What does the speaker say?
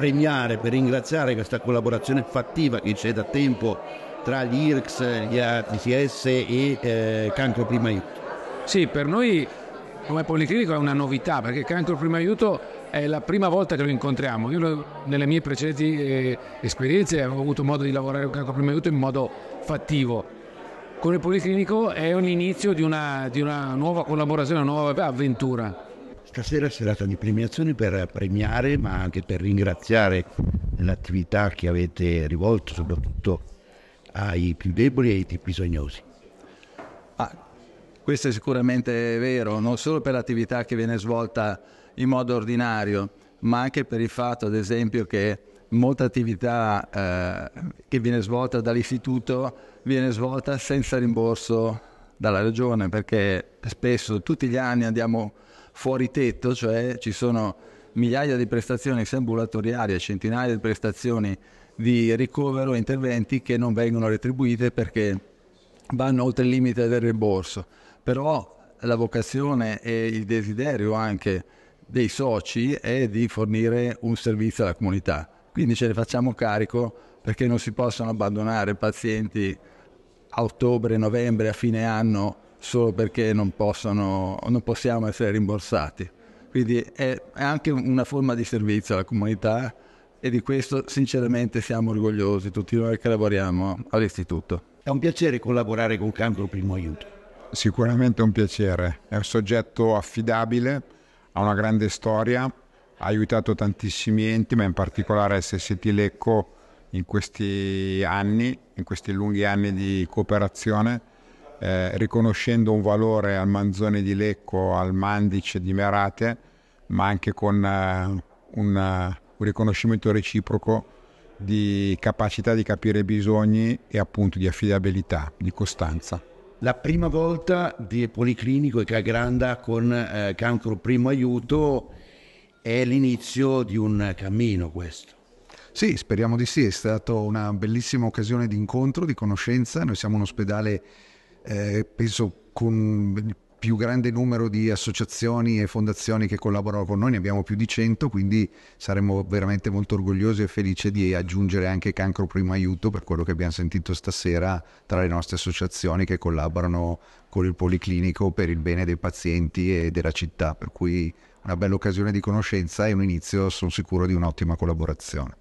premiare, per ringraziare questa collaborazione fattiva che c'è da tempo tra gli IRCS, gli ATCS e eh, Cancro Prima Aiuto? Sì, per noi come Policlinico è una novità perché Cancro Prima Aiuto è la prima volta che lo incontriamo. Io nelle mie precedenti eh, esperienze avevo avuto modo di lavorare con Cancro Prima Aiuto in modo fattivo. Con il Policlinico è un inizio di una, di una nuova collaborazione, una nuova avventura. Stasera è serata di premiazione per premiare ma anche per ringraziare l'attività che avete rivolto soprattutto ai più deboli e ai più bisognosi. Ah, questo è sicuramente vero, non solo per l'attività che viene svolta in modo ordinario, ma anche per il fatto, ad esempio, che molta attività eh, che viene svolta dall'istituto viene svolta senza rimborso dalla regione, perché spesso tutti gli anni andiamo fuori tetto, cioè ci sono migliaia di prestazioni ambulatoriali e centinaia di prestazioni di ricovero e interventi che non vengono retribuite perché vanno oltre il limite del rimborso. Però la vocazione e il desiderio anche dei soci è di fornire un servizio alla comunità. Quindi ce ne facciamo carico perché non si possono abbandonare pazienti a ottobre, novembre, a fine anno solo perché non, possono, non possiamo essere rimborsati. Quindi è, è anche una forma di servizio alla comunità e di questo sinceramente siamo orgogliosi tutti noi che lavoriamo all'istituto. È un piacere collaborare con Cancro Primo Aiuto. Sicuramente è un piacere, è un soggetto affidabile, ha una grande storia, ha aiutato tantissimi enti, ma in particolare SST Lecco in questi anni, in questi lunghi anni di cooperazione eh, riconoscendo un valore al Manzone di Lecco, al Mandice di Merate, ma anche con eh, un, un riconoscimento reciproco di capacità di capire i bisogni e appunto di affidabilità, di costanza. La prima volta di Policlinico e Cagranda con eh, cancro primo aiuto è l'inizio di un cammino questo. Sì, speriamo di sì, è stata una bellissima occasione di incontro, di conoscenza. Noi siamo un ospedale eh, penso con il più grande numero di associazioni e fondazioni che collaborano con noi, ne abbiamo più di 100, quindi saremmo veramente molto orgogliosi e felici di aggiungere anche Cancro Primo Aiuto per quello che abbiamo sentito stasera tra le nostre associazioni che collaborano con il Policlinico per il bene dei pazienti e della città, per cui una bella occasione di conoscenza e un inizio, sono sicuro, di un'ottima collaborazione.